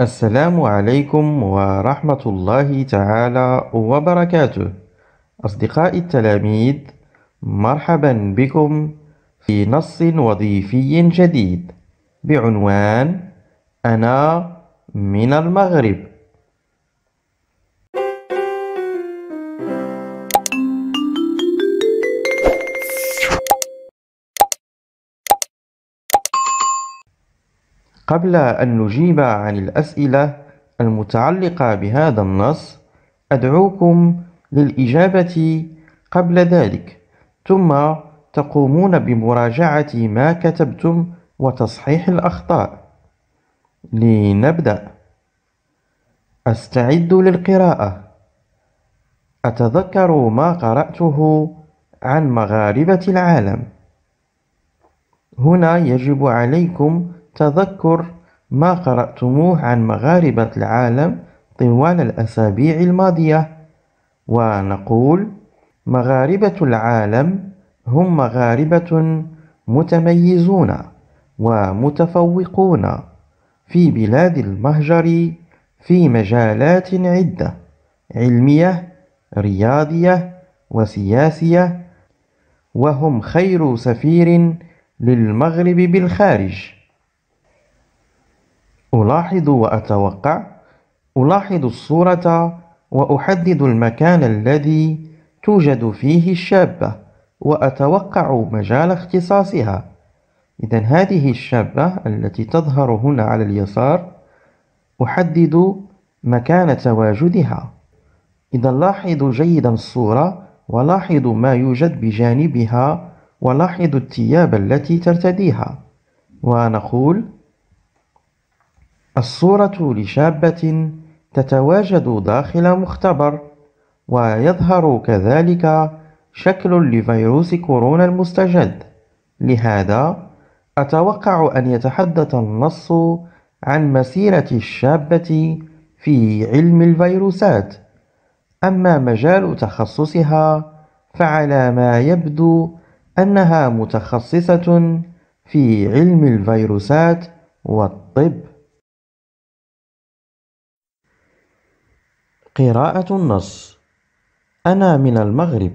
السلام عليكم ورحمة الله تعالى وبركاته أصدقائي التلاميذ مرحبا بكم في نص وظيفي جديد بعنوان أنا من المغرب قبل أن نجيب عن الأسئلة المتعلقة بهذا النص أدعوكم للإجابة قبل ذلك ثم تقومون بمراجعة ما كتبتم وتصحيح الأخطاء لنبدأ أستعد للقراءة أتذكر ما قرأته عن مغاربة العالم هنا يجب عليكم تذكر ما قرأتموه عن مغاربة العالم طوال الأسابيع الماضية ونقول مغاربة العالم هم مغاربة متميزون ومتفوقون في بلاد المهجر في مجالات عدة علمية رياضية وسياسية وهم خير سفير للمغرب بالخارج ألاحظ وأتوقع ألاحظ الصورة وأحدد المكان الذي توجد فيه الشابة وأتوقع مجال اختصاصها إذا هذه الشابة التي تظهر هنا على اليسار أحدد مكان تواجدها إذا لاحظوا جيدا الصورة ولاحظوا ما يوجد بجانبها ولاحظوا الثياب التي ترتديها ونقول الصورة لشابة تتواجد داخل مختبر ويظهر كذلك شكل لفيروس كورونا المستجد لهذا أتوقع أن يتحدث النص عن مسيرة الشابة في علم الفيروسات أما مجال تخصصها فعلى ما يبدو أنها متخصصة في علم الفيروسات والطب قراءة النص أنا من المغرب.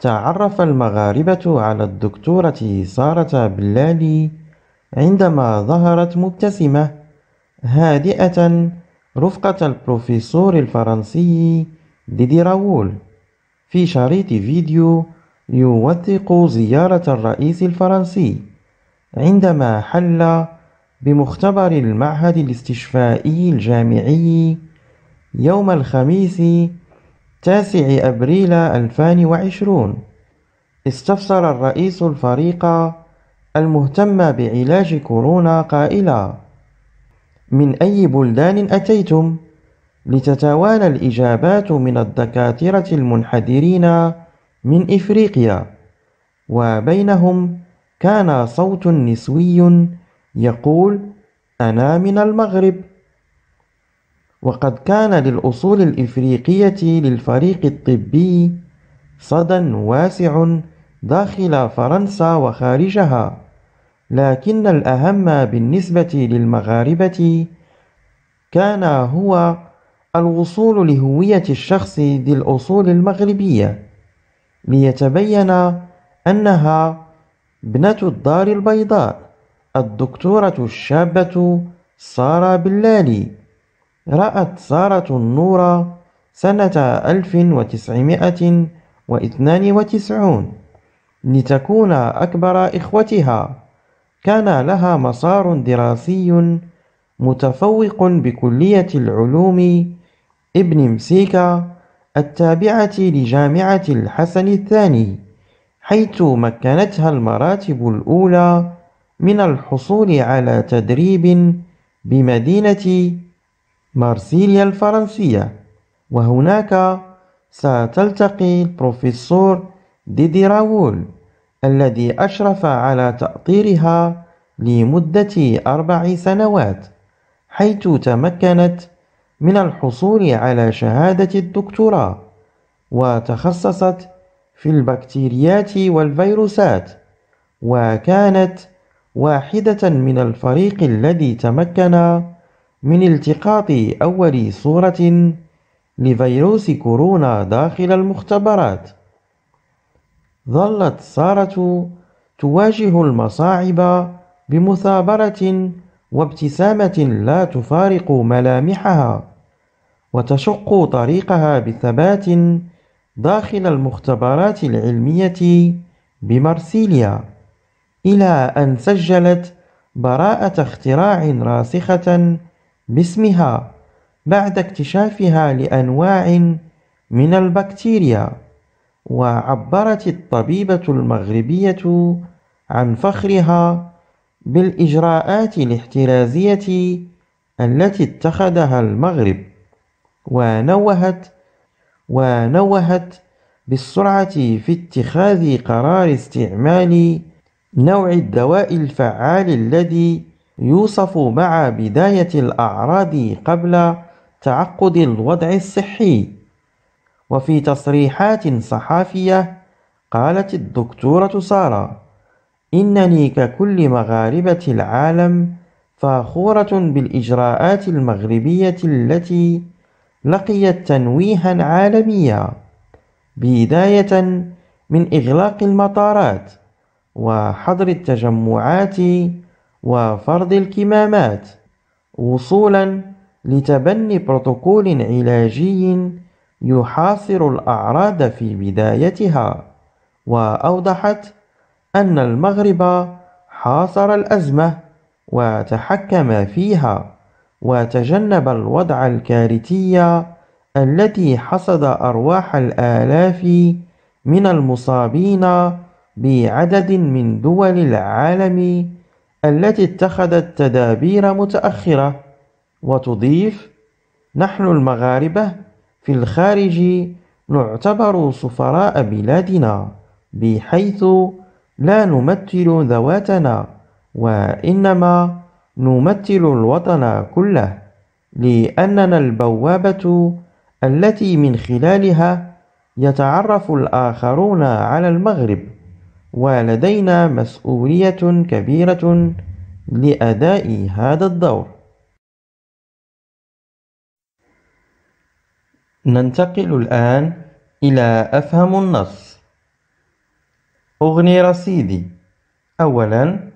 تعرف المغاربة على الدكتورة سارة بلالي عندما ظهرت مبتسمة هادئة رفقة البروفيسور الفرنسي ديدي راول في شريط فيديو يوثق زيارة الرئيس الفرنسي عندما حل بمختبر المعهد الاستشفائي الجامعي يوم الخميس تاسع أبريل 2020 استفسر الرئيس الفريق المهتم بعلاج كورونا قائلا من أي بلدان أتيتم؟ لتتوالى الإجابات من الدكاترة المنحدرين من إفريقيا وبينهم كان صوت نسوي يقول أنا من المغرب وقد كان للأصول الإفريقية للفريق الطبي صدى واسع داخل فرنسا وخارجها لكن الأهم بالنسبة للمغاربة كان هو الوصول لهوية الشخص ذي الأصول المغربية ليتبين أنها ابنة الدار البيضاء الدكتورة الشابة سارة بلالي رأت سارة النور سنة 1992 لتكون أكبر إخوتها كان لها مسار دراسي متفوق بكلية العلوم ابن مسيكا التابعة لجامعة الحسن الثاني حيث مكنتها المراتب الأولى من الحصول على تدريب بمدينة مارسيليا الفرنسية وهناك ستلتقي البروفيسور ديدي راول الذي أشرف على تأطيرها لمدة أربع سنوات حيث تمكنت من الحصول على شهادة الدكتوراه وتخصصت في البكتيريات والفيروسات وكانت واحدة من الفريق الذي تمكن من التقاط أول صورة لفيروس كورونا داخل المختبرات ظلت سارة تواجه المصاعب بمثابرة وابتسامة لا تفارق ملامحها وتشق طريقها بثبات داخل المختبرات العلمية بمرسيليا إلى أن سجلت براءة اختراع راسخة باسمها بعد اكتشافها لأنواع من البكتيريا وعبرت الطبيبة المغربية عن فخرها بالإجراءات الاحترازية التي اتخذها المغرب ونوهت ونوهت بالسرعة في اتخاذ قرار استعمال نوع الدواء الفعال الذي يوصف مع بداية الأعراض قبل تعقد الوضع الصحي وفي تصريحات صحافية قالت الدكتورة سارة إنني ككل مغاربة العالم فخورة بالإجراءات المغربية التي لقيت تنويها عالميا بداية من إغلاق المطارات وحظر التجمعات وفرض الكمامات وصولا لتبني بروتوكول علاجي يحاصر الأعراض في بدايتها وأوضحت أن المغرب حاصر الأزمة وتحكم فيها وتجنب الوضع الكارثي التي حصد أرواح الآلاف من المصابين بعدد من دول العالم التي اتخذت تدابير متأخرة وتضيف نحن المغاربة في الخارج نعتبر سفراء بلادنا بحيث لا نمثل ذواتنا وإنما نمثل الوطن كله لأننا البوابة التي من خلالها يتعرف الآخرون على المغرب ولدينا مسؤولية كبيرة لأداء هذا الدور ننتقل الآن إلى أفهم النص أغني رصيدي أولا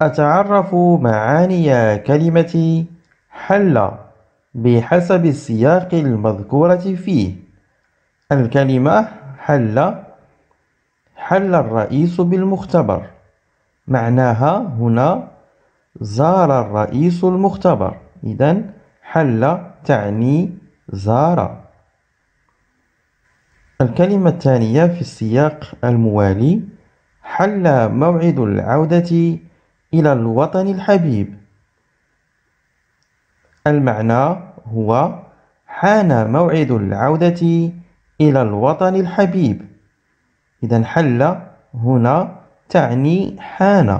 أتعرف معاني كلمة حل بحسب السياق المذكورة فيه الكلمة حل حل الرئيس بالمختبر معناها هنا زار الرئيس المختبر إذا حل تعني زار الكلمة الثانية في السياق الموالي حل موعد العودة إلى الوطن الحبيب المعنى هو حان موعد العودة إلى الوطن الحبيب إذا حل هنا تعني حان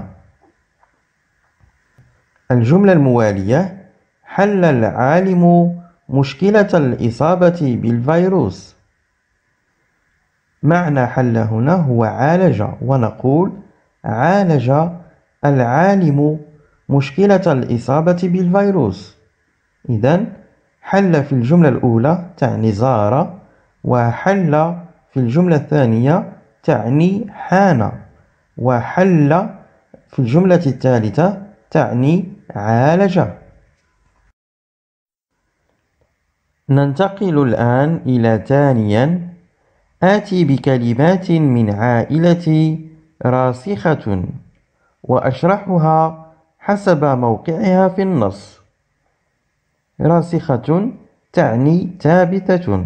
الجملة الموالية حل العالم مشكلة الإصابة بالفيروس معنى حل هنا هو عالج ونقول عالج العالم مشكلة الإصابة بالفيروس إذا حل في الجملة الأولى تعني زار وحل في الجملة الثانية تعني حان وحل في الجملة الثالثة تعني عالج ننتقل الآن إلى ثانيا آتي بكلمات من عائلتي راسخة وأشرحها حسب موقعها في النص راسخة تعني ثابتة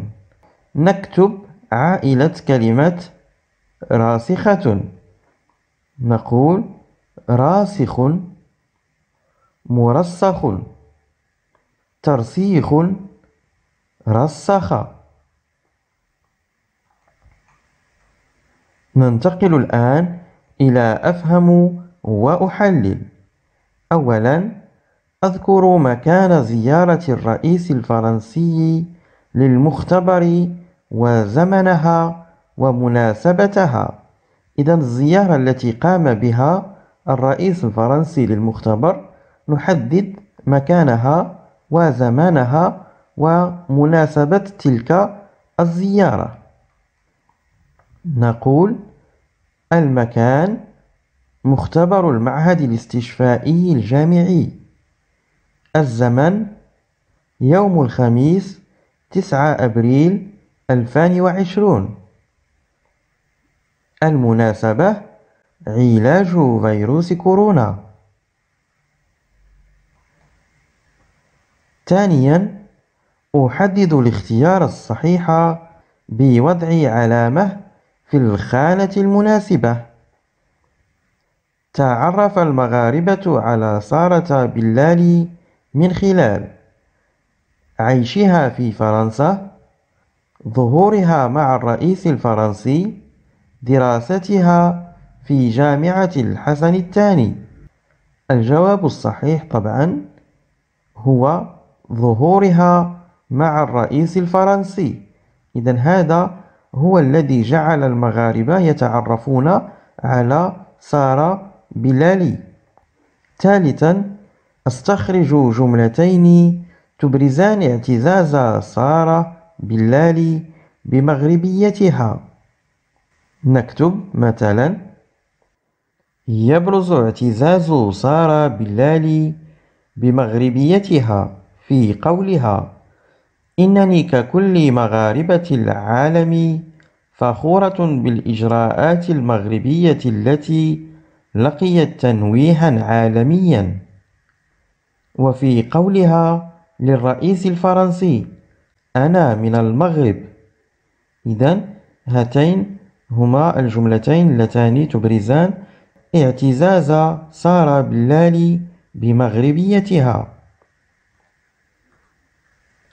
نكتب عائلة كلمة راسخة نقول راسخ مرسخ ترسيخ رسخ ننتقل الآن إلى أفهم وأحلل أولا أذكر مكان زيارة الرئيس الفرنسي للمختبر وزمنها ومناسبتها إذا الزيارة التي قام بها الرئيس الفرنسي للمختبر نحدد مكانها وزمانها ومناسبة تلك الزيارة نقول المكان مختبر المعهد الاستشفائي الجامعي الزمن يوم الخميس 9 أبريل 2020 المناسبة علاج فيروس كورونا. ثانياً، أحدد الاختيار الصحيح بوضع علامة في الخانة المناسبة. تعرف المغاربة على سارة بلال من خلال عيشها في فرنسا، ظهورها مع الرئيس الفرنسي دراستها في جامعة الحسن الثاني؟ الجواب الصحيح طبعا هو ظهورها مع الرئيس الفرنسي إذا هذا هو الذي جعل المغاربة يتعرفون على سارة بلالي ثالثا استخرج جملتين تبرزان اعتزاز سارة بلالي بمغربيتها نكتب مثلا يبرز اعتزاز سارة بلال بمغربيتها في قولها إنني ككل مغاربة العالم فخورة بالإجراءات المغربية التي لقيت تنويها عالميا وفي قولها للرئيس الفرنسي أنا من المغرب إذا هاتين هما الجملتين اللتان تبرزان اعتزاز سارة بلال بمغربيتها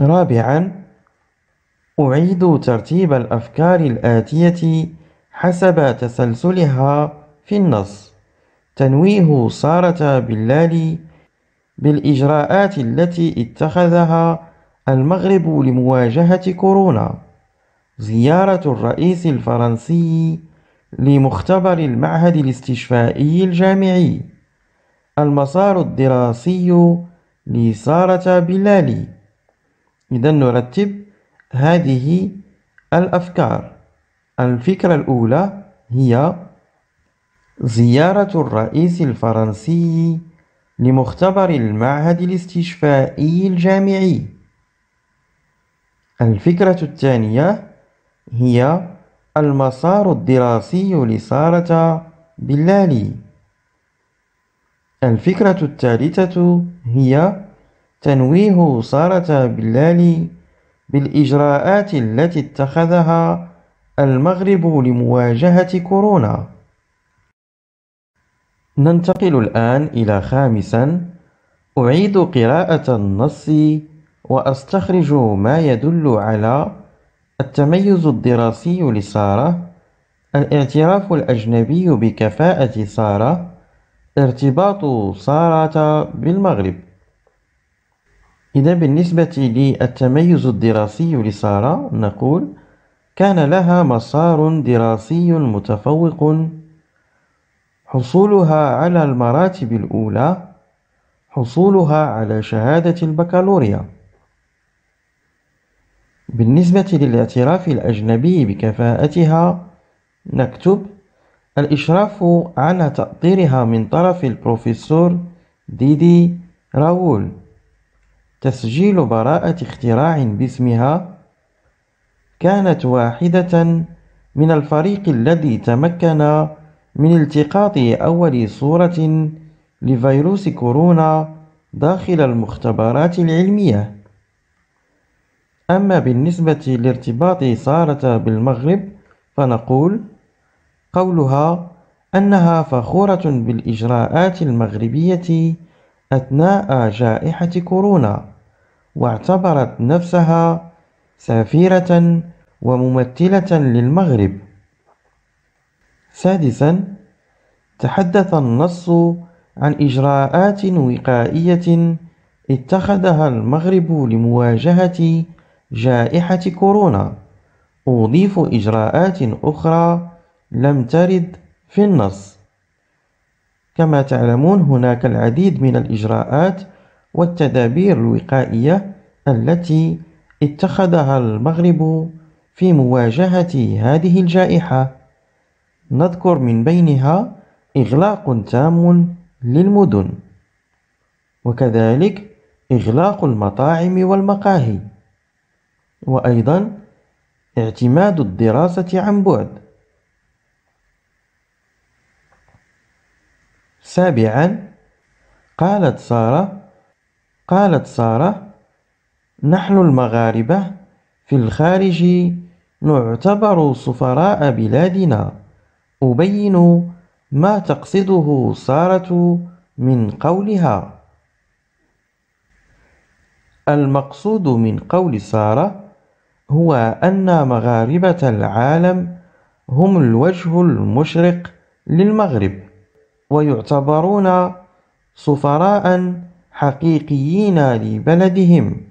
رابعا أعيد ترتيب الأفكار الآتية حسب تسلسلها في النص تنويه سارة بلال بالإجراءات التي اتخذها المغرب لمواجهة كورونا زيارة الرئيس الفرنسي لمختبر المعهد الاستشفائي الجامعي المسار الدراسي لسارة بلالي إذا نرتب هذه الأفكار الفكرة الأولى هي زيارة الرئيس الفرنسي لمختبر المعهد الاستشفائي الجامعي الفكرة الثانية هي المسار الدراسي لسارة بلالي الفكرة الثالثة هي تنويه سارة بلالي بالإجراءات التي اتخذها المغرب لمواجهة كورونا ننتقل الآن إلى خامسا أعيد قراءة النص وأستخرج ما يدل على التميز الدراسي لسارة الاعتراف الأجنبي بكفاءة سارة ارتباط سارة بالمغرب إذا بالنسبة للتميز الدراسي لسارة نقول كان لها مسار دراسي متفوق حصولها على المراتب الأولى حصولها على شهادة البكالوريا بالنسبة للاعتراف الأجنبي بكفاءتها نكتب الإشراف على تأطيرها من طرف البروفيسور ديدي راول تسجيل براءة اختراع باسمها كانت واحدة من الفريق الذي تمكن من التقاط أول صورة لفيروس كورونا داخل المختبرات العلمية أما بالنسبة لارتباط سارة بالمغرب فنقول قولها أنها فخورة بالإجراءات المغربية أثناء جائحة كورونا واعتبرت نفسها سفيرة وممثلة للمغرب سادسا تحدث النص عن إجراءات وقائية اتخذها المغرب لمواجهة جائحة كورونا أضيف إجراءات أخرى لم ترد في النص كما تعلمون هناك العديد من الإجراءات والتدابير الوقائية التي اتخذها المغرب في مواجهة هذه الجائحة نذكر من بينها إغلاق تام للمدن وكذلك إغلاق المطاعم والمقاهي وأيضا اعتماد الدراسة عن بعد سابعا قالت سارة قالت سارة نحن المغاربة في الخارج نعتبر سفراء بلادنا أبين ما تقصده سارة من قولها المقصود من قول ساره هو أن مغاربة العالم هم الوجه المشرق للمغرب ويعتبرون سفراء حقيقيين لبلدهم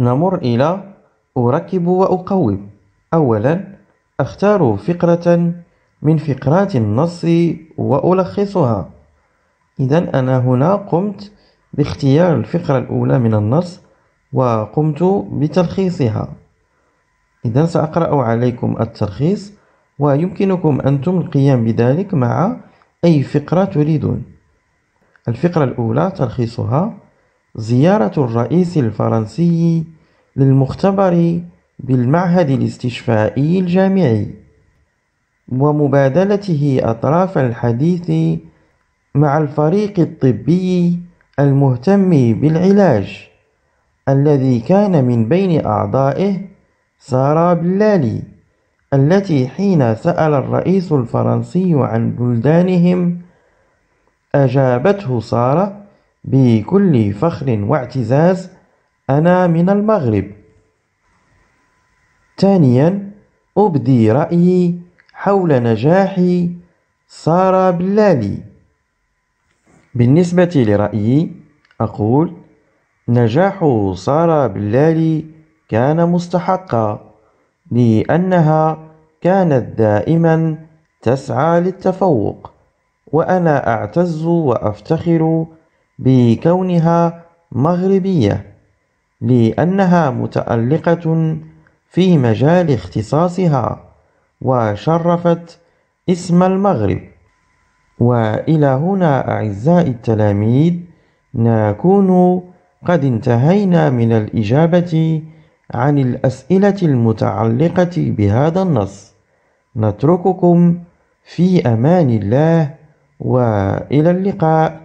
نمر إلى أركب وأقوم أولا أختار فقرة من فقرات النص وألخصها إذا أنا هنا قمت باختيار الفقرة الأولى من النص وقمت بتلخيصها إذا سأقرأ عليكم التلخيص ويمكنكم أنتم القيام بذلك مع أي فقرة تريدون الفقرة الأولى تلخيصها زيارة الرئيس الفرنسي للمختبر بالمعهد الاستشفائي الجامعي ومبادلته أطراف الحديث مع الفريق الطبي المهتم بالعلاج الذي كان من بين أعضائه سارة بلالي التي حين سأل الرئيس الفرنسي عن بلدانهم أجابته سارة بكل فخر واعتزاز أنا من المغرب ثانيا أبدي رأيي حول نجاح سارة بلالي بالنسبة لرأيي أقول نجاح سارة بلالي كان مستحقا لأنها كانت دائما تسعى للتفوق وأنا أعتز وأفتخر بكونها مغربية لأنها متألقة في مجال اختصاصها وشرفت اسم المغرب وإلى هنا أعزائي التلاميذ نكون قد انتهينا من الإجابة عن الأسئلة المتعلقة بهذا النص نترككم في أمان الله وإلى اللقاء